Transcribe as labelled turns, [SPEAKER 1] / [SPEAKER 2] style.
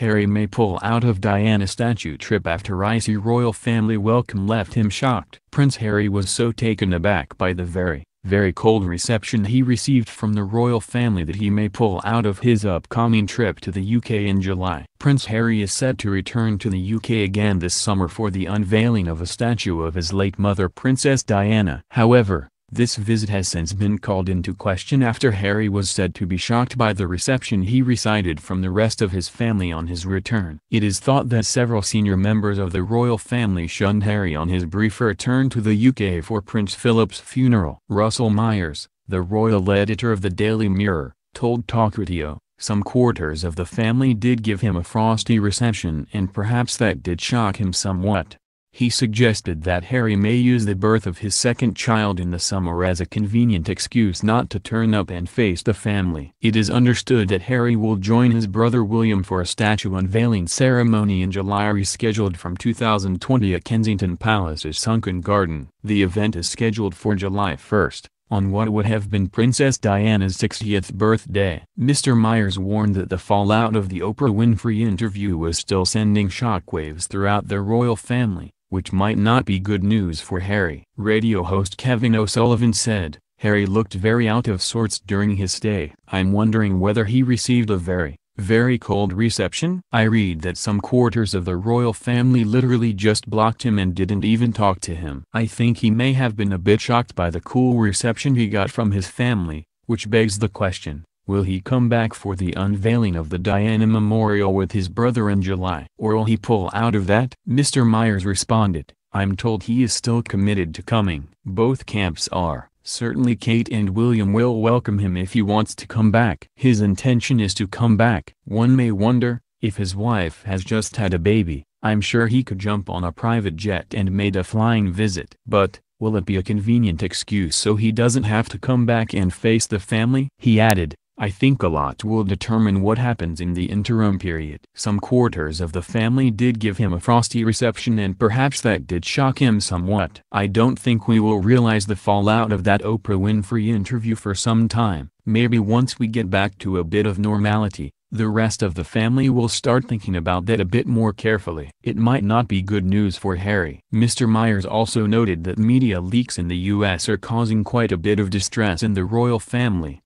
[SPEAKER 1] Harry may pull out of Diana statue trip after icy royal family welcome left him shocked. Prince Harry was so taken aback by the very, very cold reception he received from the royal family that he may pull out of his upcoming trip to the UK in July. Prince Harry is set to return to the UK again this summer for the unveiling of a statue of his late mother Princess Diana. However, this visit has since been called into question after Harry was said to be shocked by the reception he recited from the rest of his family on his return. It is thought that several senior members of the royal family shunned Harry on his brief return to the UK for Prince Philip's funeral. Russell Myers, the royal editor of the Daily Mirror, told Talk Radio, some quarters of the family did give him a frosty reception and perhaps that did shock him somewhat. He suggested that Harry may use the birth of his second child in the summer as a convenient excuse not to turn up and face the family. It is understood that Harry will join his brother William for a statue unveiling ceremony in July rescheduled from 2020 at Kensington Palace's Sunken Garden. The event is scheduled for July 1st on what would have been Princess Diana's 60th birthday. Mr. Myers warned that the fallout of the Oprah Winfrey interview was still sending shockwaves throughout the royal family which might not be good news for Harry. Radio host Kevin O'Sullivan said, Harry looked very out of sorts during his stay. I'm wondering whether he received a very, very cold reception. I read that some quarters of the royal family literally just blocked him and didn't even talk to him. I think he may have been a bit shocked by the cool reception he got from his family, which begs the question, Will he come back for the unveiling of the Diana Memorial with his brother in July? Or will he pull out of that? Mr. Myers responded, I'm told he is still committed to coming. Both camps are. Certainly Kate and William will welcome him if he wants to come back. His intention is to come back. One may wonder, if his wife has just had a baby, I'm sure he could jump on a private jet and made a flying visit. But, will it be a convenient excuse so he doesn't have to come back and face the family? He added, I think a lot will determine what happens in the interim period. Some quarters of the family did give him a frosty reception and perhaps that did shock him somewhat. I don't think we will realize the fallout of that Oprah Winfrey interview for some time. Maybe once we get back to a bit of normality, the rest of the family will start thinking about that a bit more carefully. It might not be good news for Harry. Mr. Myers also noted that media leaks in the US are causing quite a bit of distress in the royal family.